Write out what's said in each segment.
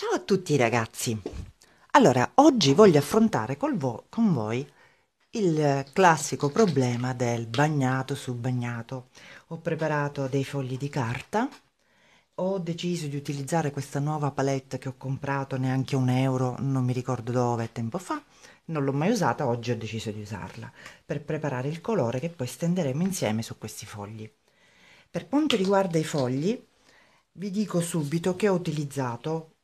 Ciao a tutti ragazzi! Allora, oggi voglio affrontare vo con voi il eh, classico problema del bagnato su bagnato. Ho preparato dei fogli di carta, ho deciso di utilizzare questa nuova palette che ho comprato neanche un euro, non mi ricordo dove, tempo fa, non l'ho mai usata, oggi ho deciso di usarla per preparare il colore che poi stenderemo insieme su questi fogli. Per quanto riguarda i fogli, vi dico subito che ho utilizzato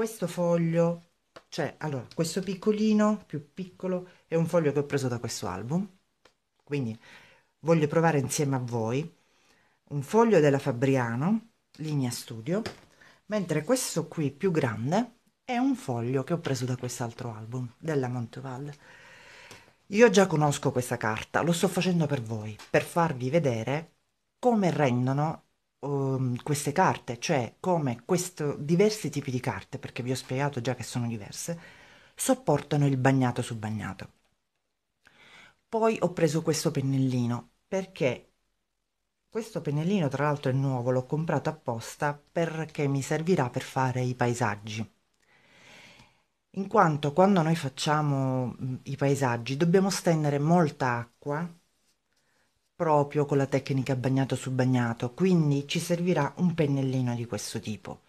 questo foglio, cioè allora questo piccolino, più piccolo, è un foglio che ho preso da questo album, quindi voglio provare insieme a voi un foglio della Fabriano, linea studio, mentre questo qui più grande è un foglio che ho preso da quest'altro album, della Monteval. Io già conosco questa carta, lo sto facendo per voi, per farvi vedere come rendono Ehm, queste carte, cioè come questo, diversi tipi di carte, perché vi ho spiegato già che sono diverse, sopportano il bagnato su bagnato. Poi ho preso questo pennellino perché questo pennellino tra l'altro è nuovo, l'ho comprato apposta perché mi servirà per fare i paesaggi in quanto quando noi facciamo i paesaggi dobbiamo stendere molta acqua proprio con la tecnica bagnato su bagnato, quindi ci servirà un pennellino di questo tipo.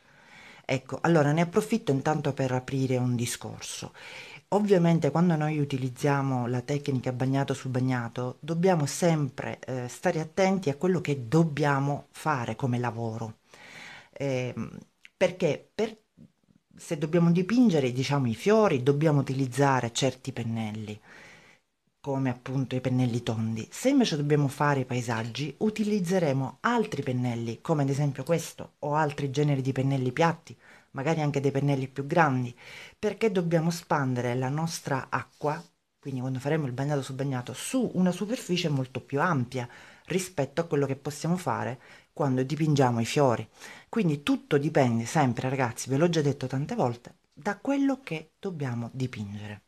Ecco, allora ne approfitto intanto per aprire un discorso. Ovviamente quando noi utilizziamo la tecnica bagnato su bagnato dobbiamo sempre eh, stare attenti a quello che dobbiamo fare come lavoro. Eh, perché per, se dobbiamo dipingere diciamo i fiori dobbiamo utilizzare certi pennelli come appunto i pennelli tondi. Se invece dobbiamo fare i paesaggi, utilizzeremo altri pennelli, come ad esempio questo, o altri generi di pennelli piatti, magari anche dei pennelli più grandi, perché dobbiamo spandere la nostra acqua, quindi quando faremo il bagnato su bagnato, su una superficie molto più ampia rispetto a quello che possiamo fare quando dipingiamo i fiori. Quindi tutto dipende sempre, ragazzi, ve l'ho già detto tante volte, da quello che dobbiamo dipingere.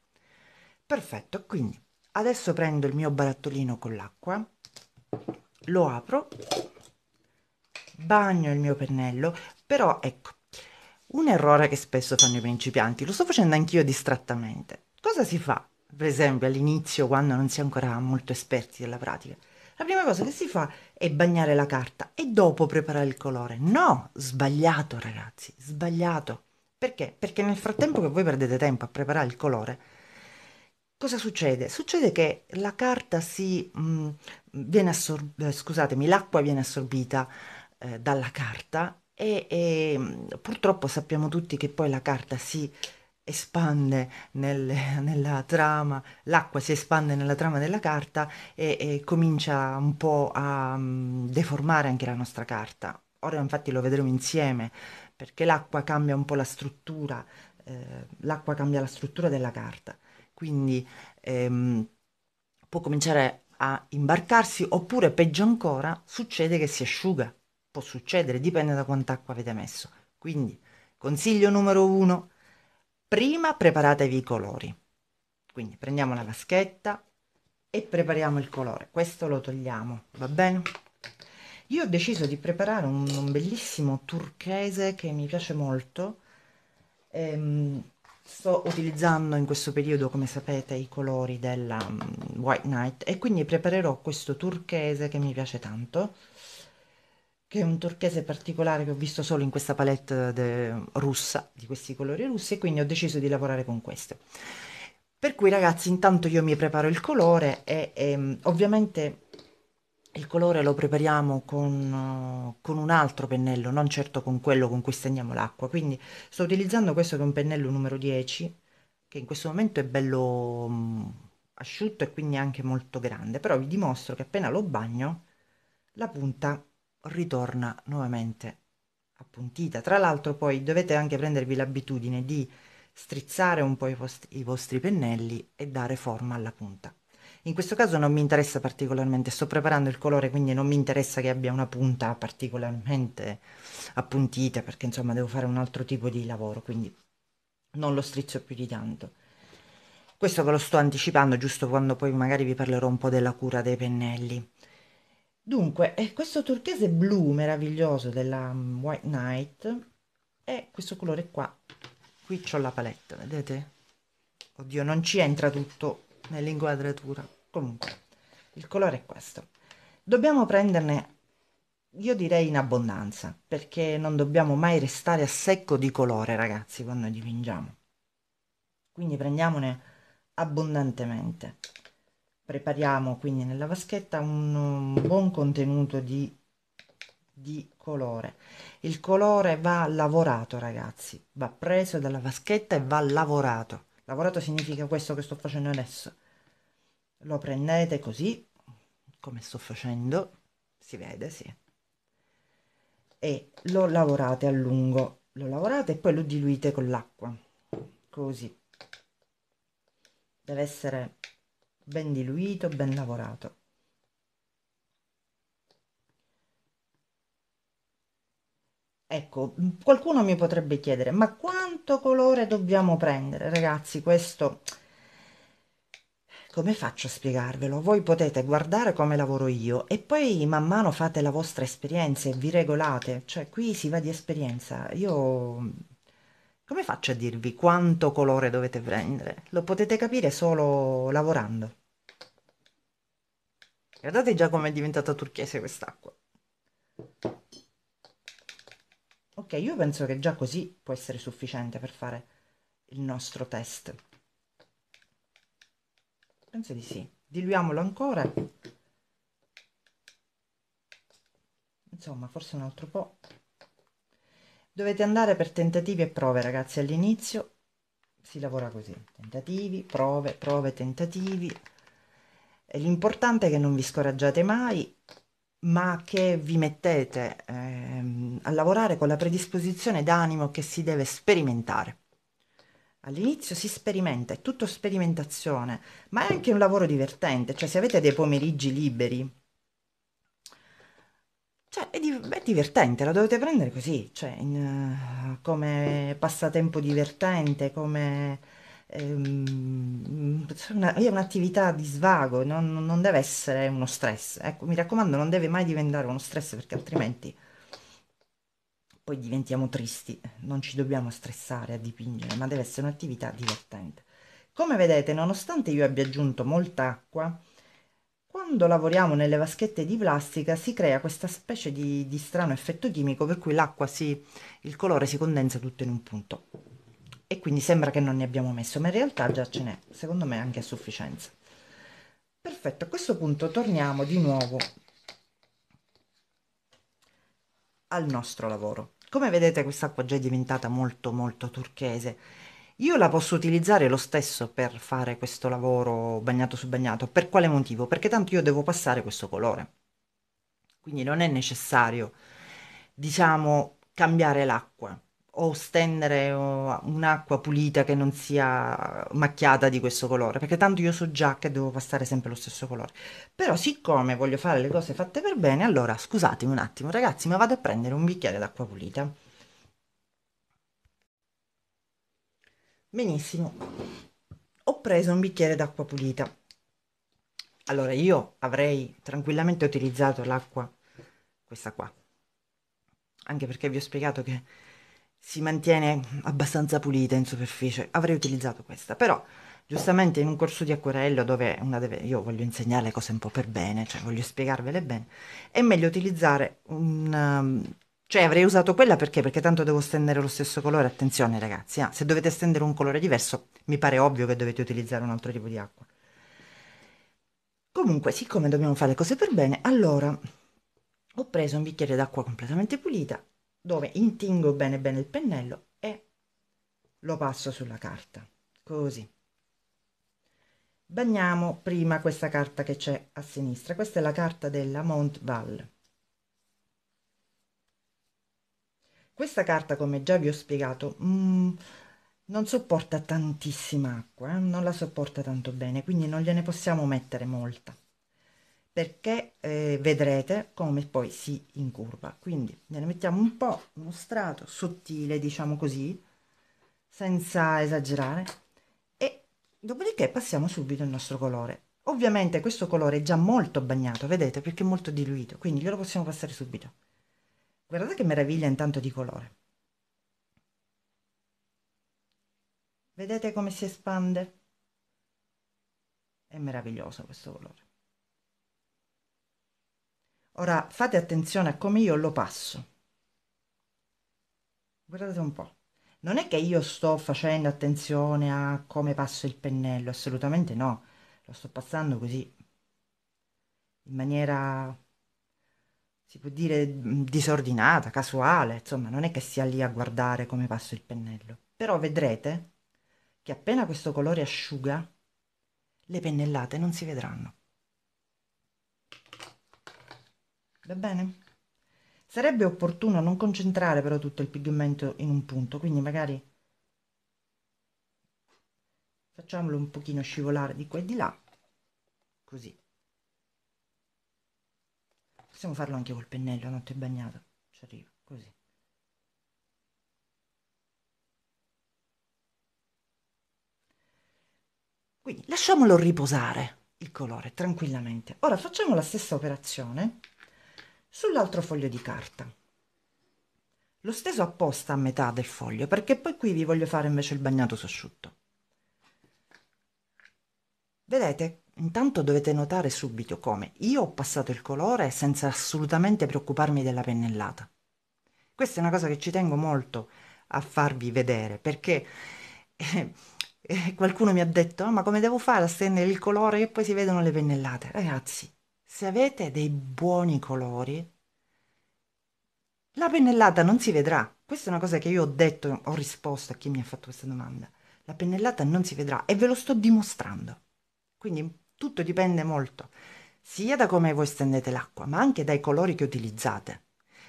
Perfetto, quindi Adesso prendo il mio barattolino con l'acqua, lo apro, bagno il mio pennello, però ecco, un errore che spesso fanno i principianti, lo sto facendo anch'io distrattamente. Cosa si fa? Per esempio all'inizio, quando non si è ancora molto esperti della pratica, la prima cosa che si fa è bagnare la carta e dopo preparare il colore. No, sbagliato ragazzi, sbagliato. Perché? Perché nel frattempo che voi perdete tempo a preparare il colore, cosa succede? Succede che la carta si, mh, mm, viene assorbita, eh, scusatemi, l'acqua viene assorbita eh, dalla carta e, e, mm, purtroppo sappiamo tutti che poi la carta si espande nel, nella trama, l'acqua si espande nella trama della carta e, e comincia un po' a mh, mm, deformare anche la nostra carta. Ora infatti lo vedremo insieme perché l'acqua cambia un po' la struttura, eh, l'acqua cambia la struttura della carta quindi ehm, può cominciare a imbarcarsi oppure peggio ancora succede che si asciuga, può succedere, dipende da quanta acqua avete messo. Quindi consiglio numero uno, prima preparatevi i colori, quindi prendiamo una vaschetta e prepariamo il colore, questo lo togliamo, va bene? Io ho deciso di preparare un, un bellissimo turchese che mi piace molto, ehm, Sto utilizzando in questo periodo, come sapete, i colori della mm, White Night e quindi preparerò questo turchese che mi piace tanto, che è un turchese particolare che ho visto solo in questa palette eh, russa, di questi colori russi, e quindi ho deciso di lavorare con questo. Per cui ragazzi, intanto io mi preparo il colore e, e ehm, ovviamente il colore lo prepariamo con, eh, con, un altro pennello, non certo con quello con cui stendiamo l'acqua, quindi sto utilizzando questo che è un pennello numero 10, che in questo momento è bello mm, asciutto e quindi anche molto grande, però vi dimostro che appena lo bagno la punta ritorna nuovamente appuntita. Tra l'altro poi dovete anche prendervi l'abitudine di strizzare un po' i vostri, i vostri pennelli e dare forma alla punta. In questo caso non mi interessa particolarmente, sto preparando il colore, quindi non mi interessa che abbia una punta particolarmente appuntita, perché insomma devo fare un altro tipo di lavoro, quindi non lo strizzo più di tanto. Questo ve lo sto anticipando giusto quando poi magari vi parlerò un po' della cura dei pennelli. Dunque, eh, questo turchese blu meraviglioso della mm, White Night è questo colore qua. Qui ho la paletta, vedete? Oddio, non ci entra tutto nell'inquadratura comunque il colore è questo dobbiamo prenderne io direi in abbondanza perché non dobbiamo mai restare a secco di colore ragazzi quando dipingiamo quindi prendiamone abbondantemente prepariamo quindi nella vaschetta un, buon contenuto di, di colore il colore va lavorato ragazzi va preso dalla vaschetta e va lavorato lavorato significa questo che sto facendo adesso lo prendete così come sto facendo si vede sì e lo lavorate a lungo lo lavorate e poi lo diluite con l'acqua così deve essere ben diluito ben lavorato Ecco, qualcuno mi potrebbe chiedere, ma quanto colore dobbiamo prendere? Ragazzi, questo come faccio a spiegarvelo? Voi potete guardare come lavoro io e poi man mano fate la vostra esperienza e vi regolate, cioè qui si va di esperienza. Io come faccio a dirvi quanto colore dovete prendere? Lo potete capire solo lavorando. Guardate già com'è diventata turchese quest'acqua. Ok, io penso che già così può essere sufficiente per fare il nostro test. Penso di sì. Diluiamolo ancora. Insomma, forse un altro po'. Dovete andare per tentativi e prove, ragazzi. All'inizio si lavora così. Tentativi, prove, prove, tentativi. L'importante è che non vi scoraggiate mai ma che vi mettete ehm, a lavorare con la predisposizione d'animo che si deve sperimentare. All'inizio si sperimenta, è tutto sperimentazione, ma è anche un lavoro divertente, cioè se avete dei pomeriggi liberi, cioè è, di- è divertente, la dovete prendere così, cioè in, uh, come passatempo divertente, come Ehm, è un'attività di svago, non, non, deve essere uno stress. Ecco, mi raccomando, non deve mai diventare uno stress perché altrimenti poi diventiamo tristi, non ci dobbiamo stressare a dipingere, ma deve essere un'attività divertente. Come vedete, nonostante io abbia aggiunto molta acqua, quando lavoriamo nelle vaschette di plastica si crea questa specie di, di strano effetto chimico per cui l'acqua si, il colore si condensa tutto in un punto e quindi sembra che non ne abbiamo messo, ma in realtà già ce n'è, secondo me anche a sufficienza. Perfetto, a questo punto torniamo di nuovo al nostro lavoro. Come vedete quest'acqua già è diventata molto molto turchese. Io la posso utilizzare lo stesso per fare questo lavoro bagnato su bagnato. Per quale motivo? Perché tanto io devo passare questo colore. Quindi non è necessario, diciamo, cambiare l'acqua o stendere un'acqua pulita che non sia macchiata di questo colore, perché tanto io so già che devo passare sempre lo stesso colore. Però siccome voglio fare le cose fatte per bene, allora scusatemi un attimo, ragazzi, ma vado a prendere un bicchiere d'acqua pulita. Benissimo. Ho preso un bicchiere d'acqua pulita. Allora, io avrei tranquillamente utilizzato l'acqua questa qua. Anche perché vi ho spiegato che si mantiene abbastanza pulita in superficie. Avrei utilizzato questa, però giustamente in un corso di acquarello dove una deve, io voglio insegnare le cose un po' per bene, cioè voglio spiegarvele bene, è meglio utilizzare un... Um, cioè avrei usato quella perché? Perché tanto devo stendere lo stesso colore, attenzione ragazzi, eh? se dovete stendere un colore diverso mi pare ovvio che dovete utilizzare un altro tipo di acqua. Comunque, siccome dobbiamo fare le cose per bene, allora ho preso un bicchiere d'acqua completamente pulita dove intingo bene bene il pennello e lo passo sulla carta, così. Bagniamo prima questa carta che c'è a sinistra, questa è la carta della mont val Questa carta, come già vi ho spiegato, mh, mm, non sopporta tantissima acqua, eh? non la sopporta tanto bene, quindi non gliene possiamo mettere molta perché eh, vedrete come poi si incurva. Quindi ne mettiamo un po', uno strato sottile, diciamo così, senza esagerare, e dopodiché passiamo subito al nostro colore. Ovviamente questo colore è già molto bagnato, vedete, perché è molto diluito, quindi glielo possiamo passare subito. Guardate che meraviglia intanto di colore. Vedete come si espande? È meraviglioso questo colore. Ora fate attenzione a come io lo passo. Guardate un po'. Non è che io sto facendo attenzione a come passo il pennello, assolutamente no. Lo sto passando così, in maniera, si può dire, mm, disordinata, casuale. Insomma, non è che sia lì a guardare come passo il pennello. Però vedrete che appena questo colore asciuga, le pennellate non si vedranno. Va bene? Sarebbe opportuno non concentrare però tutto il pigmento in un punto, quindi magari facciamolo un pochino scivolare di qua e di là, così. Possiamo farlo anche col pennello, notte bagnato, ci arrivo, così. Quindi lasciamolo riposare il colore tranquillamente. Ora facciamo la stessa operazione sull'altro foglio di carta. L'ho steso apposta a metà del foglio perché poi qui vi voglio fare invece il bagnato sasciutto. Vedete, intanto dovete notare subito come io ho passato il colore senza assolutamente preoccuparmi della pennellata. Questa è una cosa che ci tengo molto a farvi vedere perché eh, eh, qualcuno mi ha detto ah, ma come devo fare a stendere il colore e poi si vedono le pennellate? Ragazzi, eh, se avete dei buoni colori, la pennellata non si vedrà. Questa è una cosa che io ho detto, ho risposto a chi mi ha fatto questa domanda. La pennellata non si vedrà e ve lo sto dimostrando. Quindi tutto dipende molto sia da come voi stendete l'acqua, ma anche dai colori che utilizzate.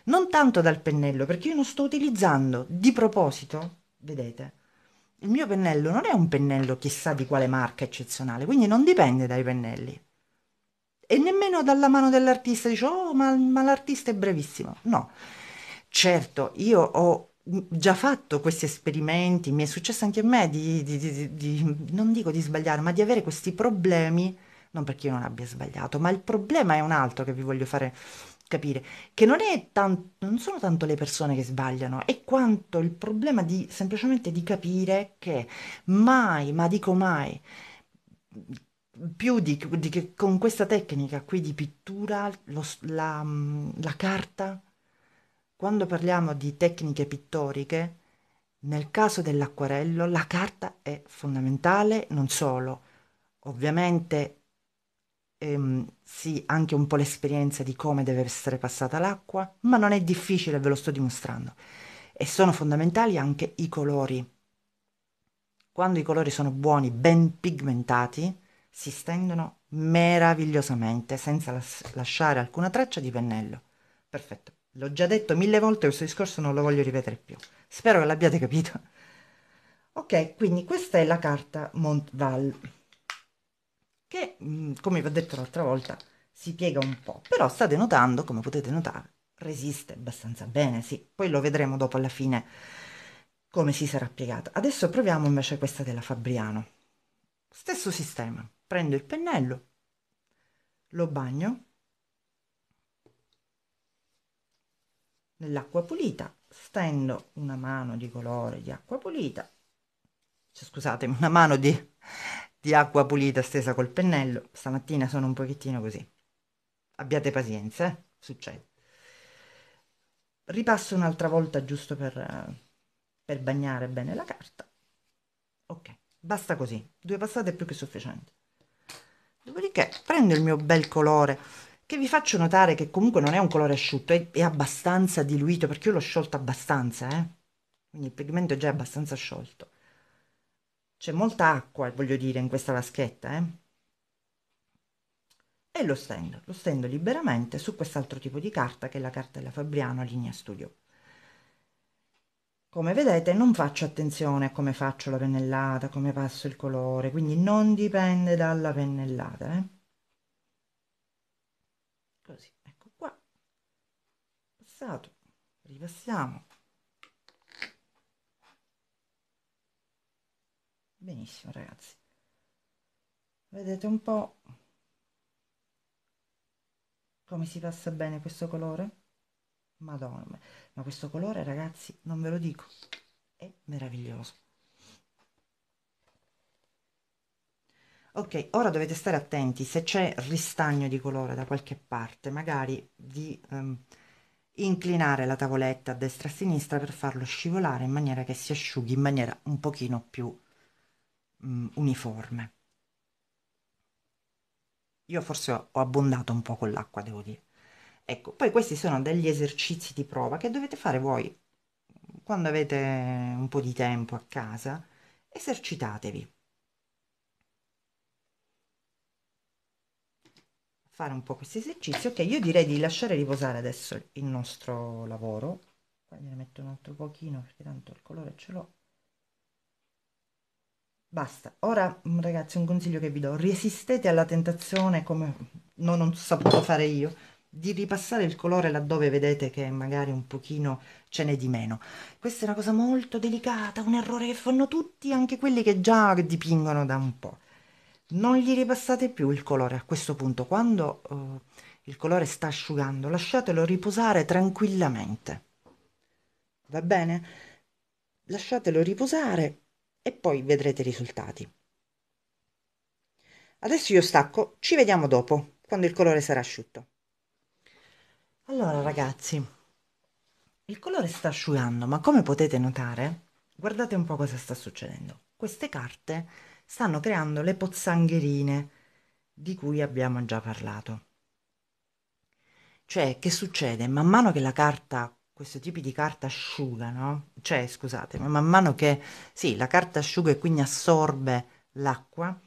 Non tanto dal pennello, perché io non sto utilizzando di proposito, vedete, il mio pennello non è un pennello chissà di quale marca eccezionale, quindi non dipende dai pennelli e nemmeno dalla mano dell'artista dice oh ma, ma l'artista è bravissimo no certo io ho già fatto questi esperimenti mi è successo anche a me di, di, di, di non dico di sbagliare ma di avere questi problemi non perché io non abbia sbagliato ma il problema è un altro che vi voglio fare capire che non, è tanto, non sono tanto le persone che sbagliano, è quanto il problema di semplicemente di capire che mai, ma dico mai, più di, di, che con questa tecnica qui di pittura, lo, la, mm, la, carta, quando parliamo di tecniche pittoriche, nel caso dell'acquarello la carta è fondamentale, non solo, ovviamente ehm, sì, anche un po' l'esperienza di come deve essere passata l'acqua, ma non è difficile, ve lo sto dimostrando. E sono fondamentali anche i colori. Quando i colori sono buoni, ben pigmentati, si stendono meravigliosamente senza las- lasciare alcuna traccia di pennello. Perfetto. L'ho già detto mille volte, questo discorso non lo voglio ripetere più. Spero che l'abbiate capito. Ok, quindi questa è la carta Montval, che mm, come vi ho detto l'altra volta si piega un po', però state notando, come potete notare, resiste abbastanza bene, sì, poi lo vedremo dopo alla fine come si sarà piegata. Adesso proviamo invece questa della Fabriano. Stesso sistema prendo il pennello, lo bagno nell'acqua pulita, stendo una mano di colore di acqua pulita, cioè, scusatemi, una mano di, di acqua pulita stesa col pennello, stamattina sono un pochettino così, abbiate pazienza, eh? succede. Ripasso un'altra volta giusto per, per bagnare bene la carta. Ok, basta così, due passate è più che sufficiente. Dopodiché prendo il mio bel colore, che vi faccio notare che comunque non è un colore asciutto, è, è abbastanza diluito, perché io l'ho sciolto abbastanza, eh? quindi il pigmento è già abbastanza sciolto. C'è molta acqua, voglio dire, in questa vaschetta, eh? E lo stendo, lo stendo liberamente su quest'altro tipo di carta, che è la cartella Fabriano a linea studio come vedete non faccio attenzione a come faccio la pennellata, come passo il colore, quindi non dipende dalla pennellata. Eh? Così, ecco qua, passato, ripassiamo. Benissimo ragazzi, vedete un po' come si passa bene questo colore? Madonna ma questo colore ragazzi non ve lo dico è meraviglioso ok ora dovete stare attenti se c'è ristagno di colore da qualche parte magari di um, inclinare la tavoletta a destra e a sinistra per farlo scivolare in maniera che si asciughi in maniera un pochino più um, uniforme io forse ho abbondato un po' con l'acqua devo dire Ecco, poi questi sono degli esercizi di prova che dovete fare voi quando avete un po' di tempo a casa, esercitatevi. Fare un po' questi esercizi. Ok, io direi di lasciare riposare adesso il nostro lavoro. Qua ne metto un altro pochino perché tanto il colore ce l'ho. Basta. Ora, ragazzi, un consiglio che vi do. Resistete alla tentazione come non ho saputo fare io di ripassare il colore laddove vedete che magari un pochino ce n'è di meno. Questa è una cosa molto delicata, un errore che fanno tutti, anche quelli che già dipingono da un po'. Non gli ripassate più il colore a questo punto, quando uh, il colore sta asciugando, lasciatelo riposare tranquillamente. Va bene? Lasciatelo riposare e poi vedrete i risultati. Adesso io stacco, ci vediamo dopo, quando il colore sarà asciutto. Allora ragazzi, il colore sta asciugando, ma come potete notare, guardate un po' cosa sta succedendo. Queste carte stanno creando le pozzangherine di cui abbiamo già parlato. Cioè, che succede? Man mano che la carta, questo tipo di carta asciuga, no? Cioè, scusate, ma man mano che, sì, la carta asciuga e quindi assorbe l'acqua,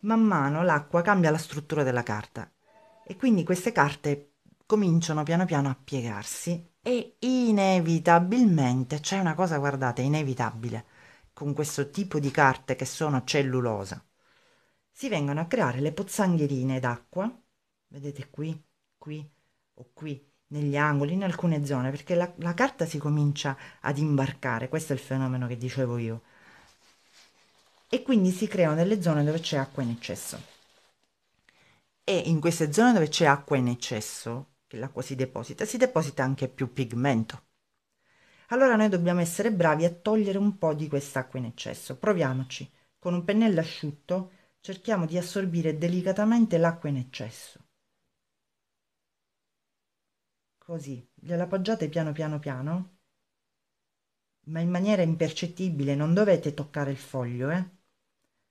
man mano l'acqua cambia la struttura della carta e quindi queste carte cominciano piano piano a piegarsi e inevitabilmente c'è una cosa, guardate, inevitabile con questo tipo di carte che sono cellulosa. Si vengono a creare le pozzangherine d'acqua, vedete qui, qui o qui, negli angoli, in alcune zone, perché la, la carta si comincia ad imbarcare, questo è il fenomeno che dicevo io. E quindi si creano delle zone dove c'è acqua in eccesso. E in queste zone dove c'è acqua in eccesso, che l'acqua si deposita, si deposita anche più pigmento. Allora noi dobbiamo essere bravi a togliere un po' di quest'acqua in eccesso. Proviamoci. Con un pennello asciutto cerchiamo di assorbire delicatamente l'acqua in eccesso. Così, gliela appoggiate piano piano piano, ma in maniera impercettibile, non dovete toccare il foglio, eh?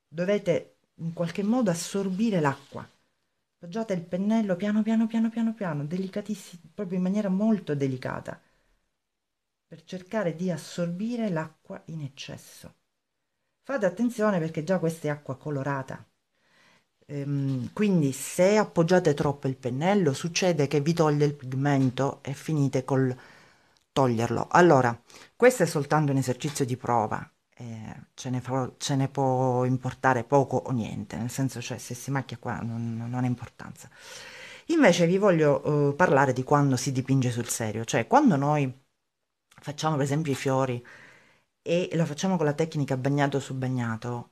Dovete in qualche modo assorbire l'acqua appoggiate il pennello piano piano piano piano piano, delicatissimo, proprio in maniera molto delicata, per cercare di assorbire l'acqua in eccesso. Fate attenzione perché già questa è acqua colorata, ehm, quindi se appoggiate troppo il pennello succede che vi toglie il pigmento e finite col toglierlo. Allora, questo è soltanto un esercizio di prova, eh, ce, ne può, ce, ne può, importare poco o niente, nel senso cioè se si macchia qua non, non ha importanza. Invece vi voglio eh, parlare di quando si dipinge sul serio, cioè quando noi facciamo per esempio i fiori e lo facciamo con la tecnica bagnato su bagnato,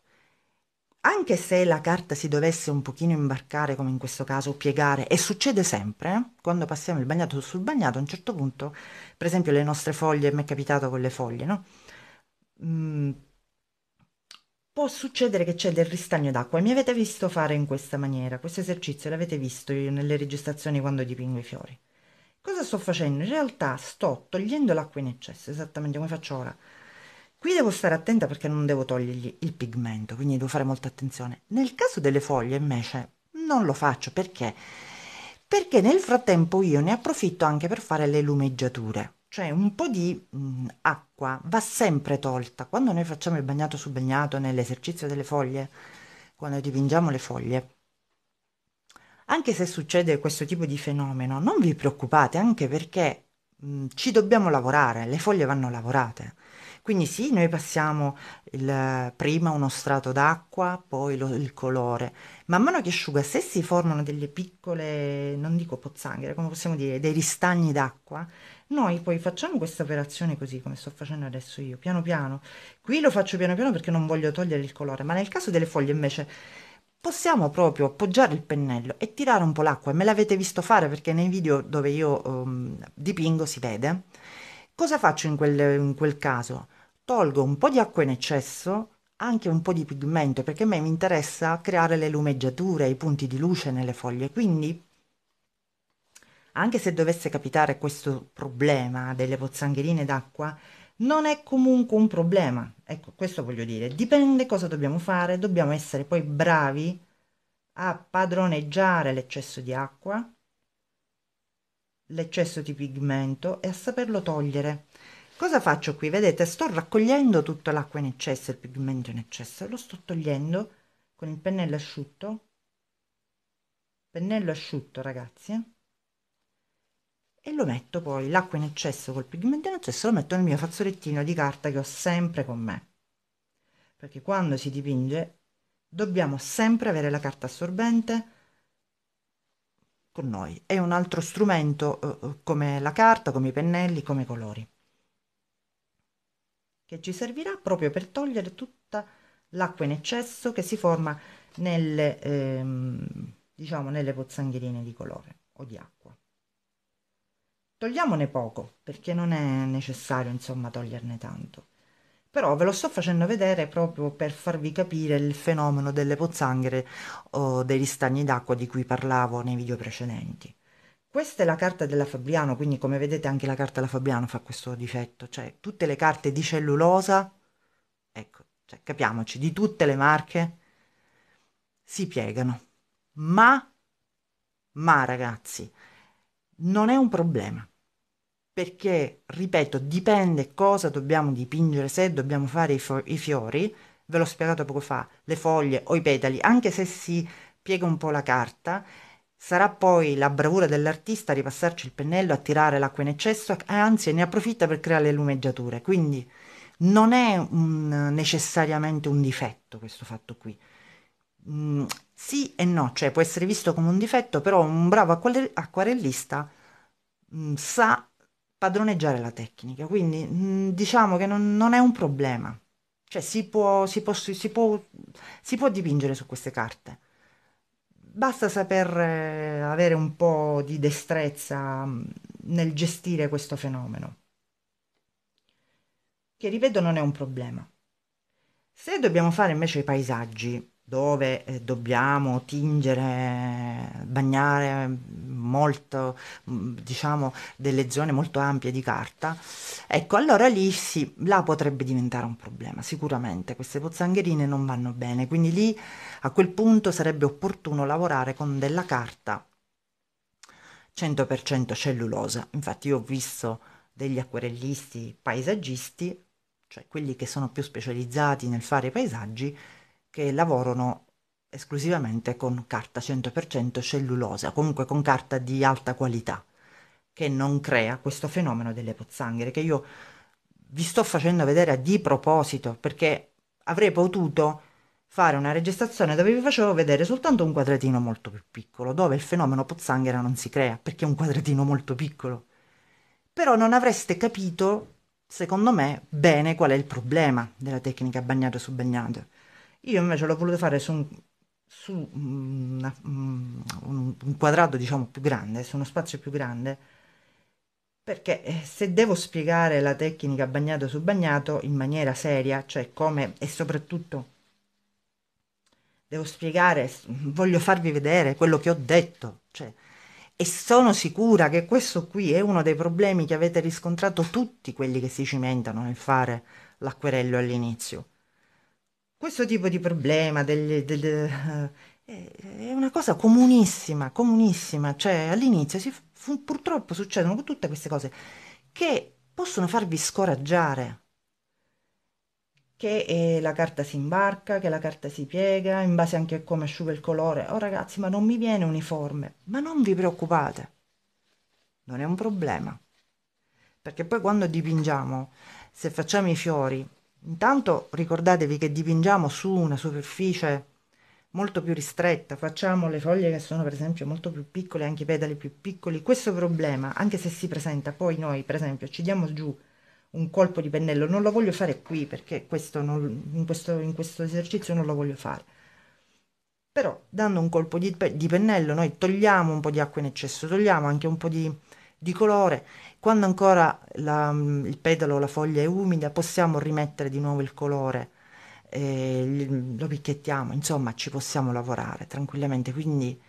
anche se la carta si dovesse un pochino imbarcare come in questo caso, piegare, e succede sempre, quando passiamo il bagnato sul bagnato, a un certo punto, per esempio le nostre foglie, mi è capitato con le foglie, no? Mm, può succedere che c'è del ristagno d'acqua. Mi avete visto fare in questa maniera, questo esercizio l'avete visto io nelle registrazioni quando dipingo i fiori. Cosa sto facendo? In realtà sto togliendo l'acqua in eccesso, esattamente come faccio ora. Qui devo stare attenta perché non devo togliergli il pigmento, quindi devo fare molta attenzione. Nel caso delle foglie invece non lo faccio perché? Perché nel frattempo io ne approfitto anche per fare le lumeggiature cioè un po' di mh, mm, acqua va sempre tolta. Quando noi facciamo il bagnato su bagnato nell'esercizio delle foglie, quando dipingiamo le foglie, anche se succede questo tipo di fenomeno, non vi preoccupate, anche perché Mm, ci dobbiamo lavorare, le foglie vanno lavorate. Quindi sì, noi passiamo il, prima uno strato d'acqua, poi lo, il colore. Man mano che asciuga, se si formano delle piccole, non dico pozzanghere, come possiamo dire, dei ristagni d'acqua, noi poi facciamo questa operazione così, come sto facendo adesso io, piano piano. Qui lo faccio piano piano perché non voglio togliere il colore, ma nel caso delle foglie invece possiamo proprio appoggiare il pennello e tirare un po' l'acqua. Me l'avete visto fare perché nei video dove io um, dipingo si vede. Cosa faccio in quel, in quel caso? Tolgo un po' di acqua in eccesso, anche un po' di pigmento, perché a me mi interessa creare le lumeggiature, i punti di luce nelle foglie. Quindi, anche se dovesse capitare questo problema delle pozzangherine d'acqua, non è comunque un problema. Ecco, questo voglio dire, dipende cosa dobbiamo fare, dobbiamo essere poi bravi a padroneggiare l'eccesso di acqua, l'eccesso di pigmento e a saperlo togliere. Cosa faccio qui? Vedete, sto raccogliendo tutta l'acqua in eccesso, il pigmento in eccesso, lo sto togliendo con il pennello asciutto, pennello asciutto ragazzi, eh e lo metto poi, l'acqua in eccesso col pigmento in eccesso lo metto nel mio fazzolettino di carta che ho sempre con me. Perché quando si dipinge dobbiamo sempre avere la carta assorbente con noi. È un altro strumento eh, eh come la carta, come i pennelli, come i colori, che ci servirà proprio per togliere tutta l'acqua in eccesso che si forma nelle, ehm, diciamo, nelle pozzangherine di colore o di acqua. Togliamone poco, perché non è necessario insomma toglierne tanto. Però ve lo sto facendo vedere proprio per farvi capire il fenomeno delle pozzanghere o degli stagni d'acqua di cui parlavo nei video precedenti. Questa è la carta della Fabriano, quindi come vedete anche la carta della Fabriano fa questo difetto, cioè tutte le carte di cellulosa, ecco, cioè, capiamoci, di tutte le marche si piegano. Ma, ma ragazzi, non è un problema perché, ripeto, dipende cosa dobbiamo dipingere, se dobbiamo fare i, fo- i, fiori, ve l'ho spiegato poco fa, le foglie o i petali, anche se si piega un po' la carta, sarà poi la bravura dell'artista a ripassarci il pennello, a tirare l'acqua in eccesso, anzi ne approfitta per creare le lumeggiature, quindi non è un, necessariamente un difetto questo fatto qui. Mm, sì e no, cioè può essere visto come un difetto, però un bravo acquarellista mm, sa padroneggiare la tecnica, quindi mm, diciamo che non, non, è un problema, cioè si può, si, può, si, può, si può dipingere su queste carte, basta saper eh, avere un po' di destrezza mm, nel gestire questo fenomeno, che ripeto non è un problema. Se dobbiamo fare invece i paesaggi, dove eh, dobbiamo tingere, bagnare molto, mm, diciamo, delle zone molto ampie di carta, ecco, allora lì sì, là potrebbe diventare un problema, sicuramente queste pozzangherine non vanno bene, quindi lì a quel punto sarebbe opportuno lavorare con della carta 100% cellulosa. Infatti io ho visto degli acquerellisti paesaggisti, cioè quelli che sono più specializzati nel fare paesaggi, che lavorano esclusivamente con carta 100% cellulosa, comunque con carta di alta qualità, che non crea questo fenomeno delle pozzanghere che io vi sto facendo vedere di proposito, perché avrei potuto fare una registrazione dove vi facevo vedere soltanto un quadratino molto più piccolo, dove il fenomeno pozzanghera non si crea, perché è un quadratino molto piccolo. Però non avreste capito, secondo me, bene qual è il problema della tecnica bagnato su bagnato io invece l'ho voluto fare su un, su una, un, un quadrato diciamo più grande, su uno spazio più grande, perché eh, se devo spiegare la tecnica bagnato su bagnato in maniera seria, cioè come e soprattutto devo spiegare, voglio farvi vedere quello che ho detto, cioè, e sono sicura che questo qui è uno dei problemi che avete riscontrato tutti quelli che si cimentano nel fare l'acquerello all'inizio questo tipo di problema del, del, del, eh, eh, è una cosa comunissima, comunissima, cioè all'inizio si, fu, purtroppo succedono tutte queste cose che possono farvi scoraggiare, che eh, la carta si imbarca, che la carta si piega, in base anche a come asciuga il colore, oh ragazzi ma non mi viene uniforme, ma non vi preoccupate, non è un problema, perché poi quando dipingiamo, se facciamo i fiori, Intanto ricordatevi che dipingiamo su una superficie molto più ristretta, facciamo le foglie che sono per esempio molto più piccole, anche i pedali più piccoli. Questo problema, anche se si presenta, poi noi per esempio ci diamo giù un colpo di pennello, non lo voglio fare qui perché questo non, in, questo, in, questo, esercizio non lo voglio fare. Però dando un colpo di, di pennello noi togliamo un po' di acqua in eccesso, togliamo anche un po' di di colore. Quando ancora la, mm, il petalo o la foglia è umida possiamo rimettere di nuovo il colore, eh, mm, lo picchiettiamo, insomma ci possiamo lavorare tranquillamente. Quindi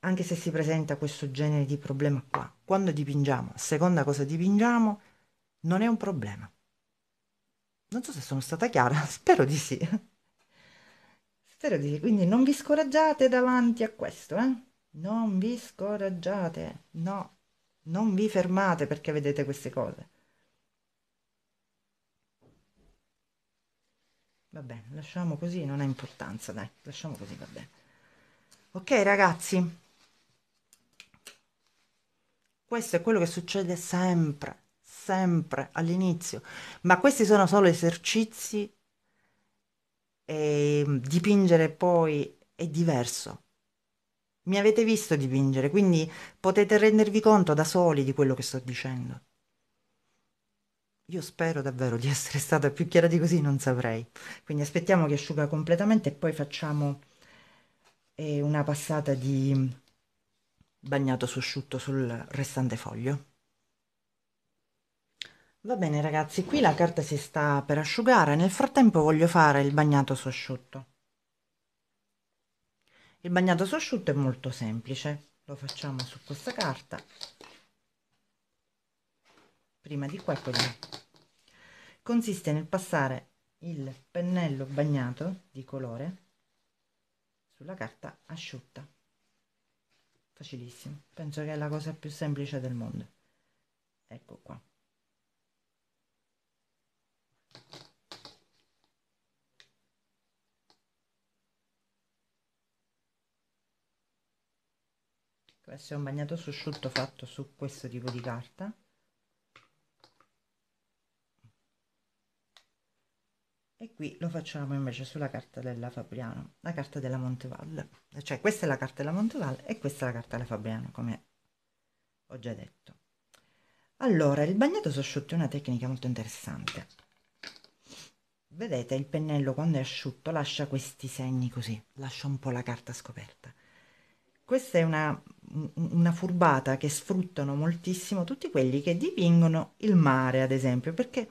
anche se si presenta questo genere di problema qua, quando dipingiamo, seconda cosa dipingiamo, non è un problema. Non so se sono stata chiara, spero di sì. Spero di sì, quindi non vi scoraggiate davanti a questo, eh? Non vi scoraggiate, no, non vi fermate perché vedete queste cose. Va bene, lasciamo così, non ha importanza, dai, lasciamo così, va bene. Ok ragazzi, questo è quello che succede sempre, sempre all'inizio, ma questi sono solo esercizi e ehm, dipingere poi è diverso, mi avete visto dipingere, quindi potete rendervi conto da soli di quello che sto dicendo. Io spero davvero di essere stata più chiara di così, non saprei. Quindi aspettiamo che asciuga completamente e poi facciamo eh, una passata di bagnato sosciutto sul restante foglio. Va bene ragazzi, qui la carta si sta per asciugare, nel frattempo voglio fare il bagnato sosciutto il bagnato sosciutto è molto semplice lo facciamo su questa carta prima di qua e poi lì consiste nel passare il pennello bagnato di colore sulla carta asciutta facilissimo penso che è la cosa più semplice del mondo ecco qua questo è un bagnato susciutto fatto su questo tipo di carta e qui lo facciamo invece sulla carta della Fabriano la carta della Monteval cioè questa è la carta della Monteval e questa è la carta della Fabriano come ho già detto allora il bagnato susciutto è una tecnica molto interessante vedete il pennello quando è asciutto lascia questi segni così lascia un po' la carta scoperta questa è una, una furbata che sfruttano moltissimo tutti quelli che dipingono il mare, ad esempio, perché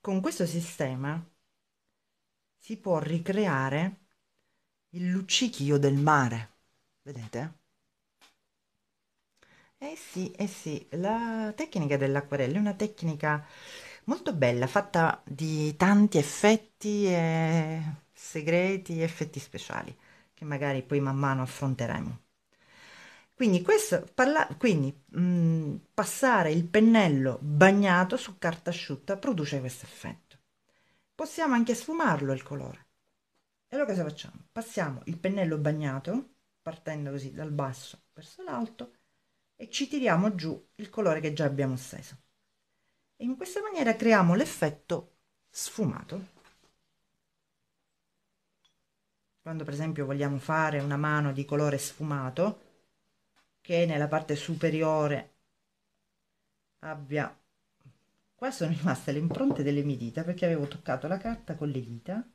con questo sistema si può ricreare il luccichio del mare. Vedete? Eh sì, eh sì, la tecnica dell'acquarello è una tecnica molto bella, fatta di tanti effetti e segreti, effetti speciali, che magari poi man mano affronteremo. Quindi, questo, parla, quindi mh, mm, passare il pennello bagnato su carta asciutta produce questo effetto. Possiamo anche sfumarlo il colore. E allora cosa facciamo? Passiamo il pennello bagnato, partendo così dal basso verso l'alto, e ci tiriamo giù il colore che già abbiamo steso. E in questa maniera creiamo l'effetto sfumato. Quando per esempio vogliamo fare una mano di colore sfumato, che nella parte superiore abbia qua sono rimaste le impronte delle mie dita perché avevo toccato la carta con le dita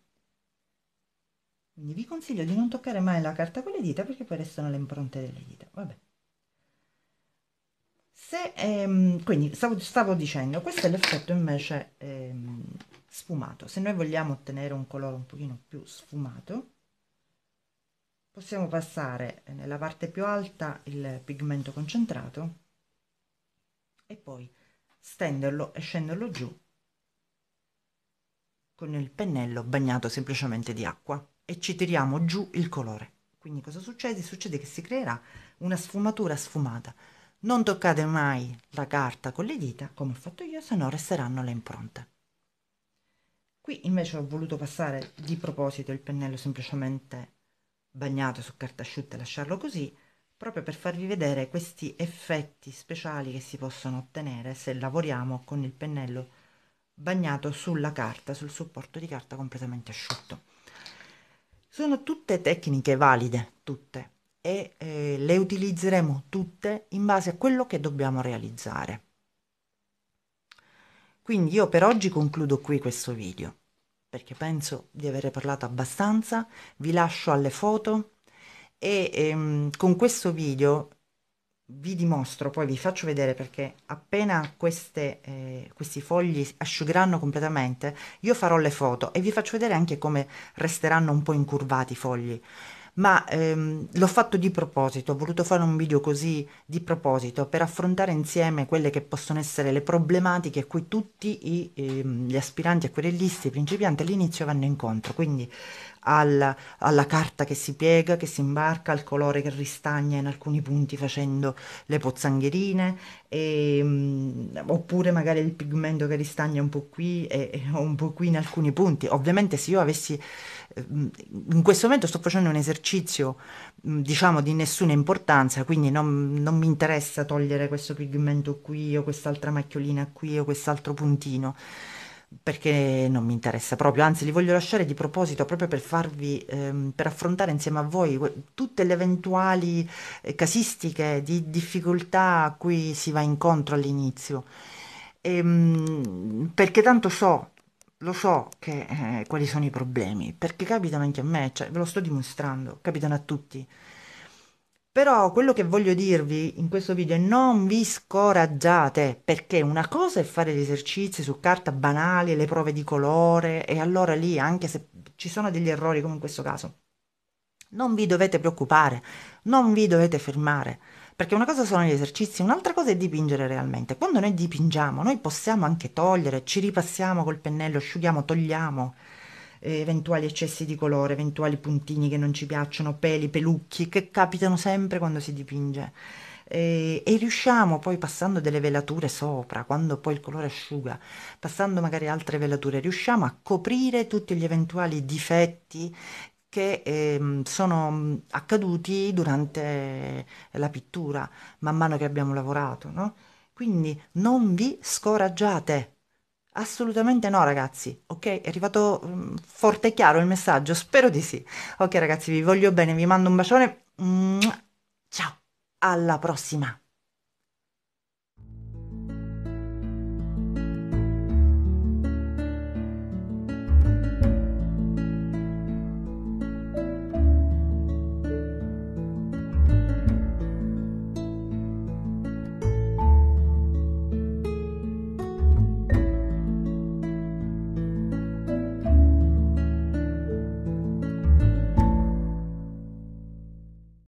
quindi vi consiglio di non toccare mai la carta con le dita perché poi restano le impronte delle dita vabbè se ehm, quindi stavo, stavo, dicendo questo è l'effetto invece ehm, sfumato se noi vogliamo ottenere un colore un pochino più sfumato possiamo passare eh, nella parte più alta il pigmento concentrato e poi stenderlo e scenderlo giù con il pennello bagnato semplicemente di acqua e ci tiriamo giù il colore. Quindi cosa succede? Succede che si creerà una sfumatura sfumata. Non toccate mai la carta con le dita, come ho fatto io, se no resteranno le impronte. Qui invece ho voluto passare di proposito il pennello semplicemente bagnato su carta asciutta e lasciarlo così, proprio per farvi vedere questi effetti speciali che si possono ottenere se lavoriamo con il pennello bagnato sulla carta, sul supporto di carta completamente asciutto. Sono tutte tecniche valide, tutte, e eh, le utilizzeremo tutte in base a quello che dobbiamo realizzare. Quindi io per oggi concludo qui questo video perché penso di avere parlato abbastanza, vi lascio alle foto e ehm, con questo video vi dimostro, poi vi faccio vedere perché appena queste, eh, questi fogli asciugheranno completamente io farò le foto e vi faccio vedere anche come resteranno un po' incurvati i fogli ma ehm, l'ho fatto di proposito, ho voluto fare un video così di proposito per affrontare insieme quelle che possono essere le problematiche a cui tutti i, ehm, gli aspiranti acquerellisti, i principianti all'inizio vanno incontro, quindi alla, alla, carta che si piega, che si imbarca, al colore che ristagna in alcuni punti facendo le pozzangherine, e, ehm, mh, oppure magari il pigmento che ristagna un po' qui e, e un po' qui in alcuni punti. Ovviamente se io avessi Mm, in questo momento sto facendo un esercizio mm, diciamo di nessuna importanza quindi non, non mi interessa togliere questo pigmento qui o quest'altra macchiolina qui o quest'altro puntino perché non mi interessa proprio, anzi li voglio lasciare di proposito proprio per farvi, ehm, per affrontare insieme a voi tutte le eventuali eh, casistiche di difficoltà a cui si va incontro all'inizio, ehm, perché tanto so lo so che, eh, quali sono i problemi, perché capitano anche a me, cioè ve lo sto dimostrando, capitano a tutti. Però quello che voglio dirvi in questo video è non vi scoraggiate, perché una cosa è fare gli esercizi su carta banali, le prove di colore, e allora lì, anche se ci sono degli errori come in questo caso, non vi dovete preoccupare, non vi dovete fermare perché una cosa sono gli esercizi, un'altra cosa è dipingere realmente. Quando noi dipingiamo, noi possiamo anche togliere, ci ripassiamo col pennello, asciughiamo, togliamo eh, eventuali eccessi di colore, eventuali puntini che non ci piacciono, peli, pelucchi, che capitano sempre quando si dipinge. E, e, riusciamo poi passando delle velature sopra, quando poi il colore asciuga, passando magari altre velature, riusciamo a coprire tutti gli eventuali difetti che eh, sono mm, accaduti durante la pittura, man mano che abbiamo lavorato, no? Quindi non vi scoraggiate. Assolutamente no, ragazzi. Ok, è arrivato mm, forte e chiaro il messaggio. Spero di sì. Ok, ragazzi, vi voglio bene, vi mando un bacione. Ciao, alla prossima.